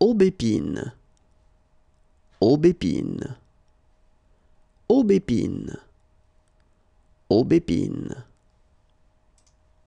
Aubépine, aubépine, aubépine, aubépine.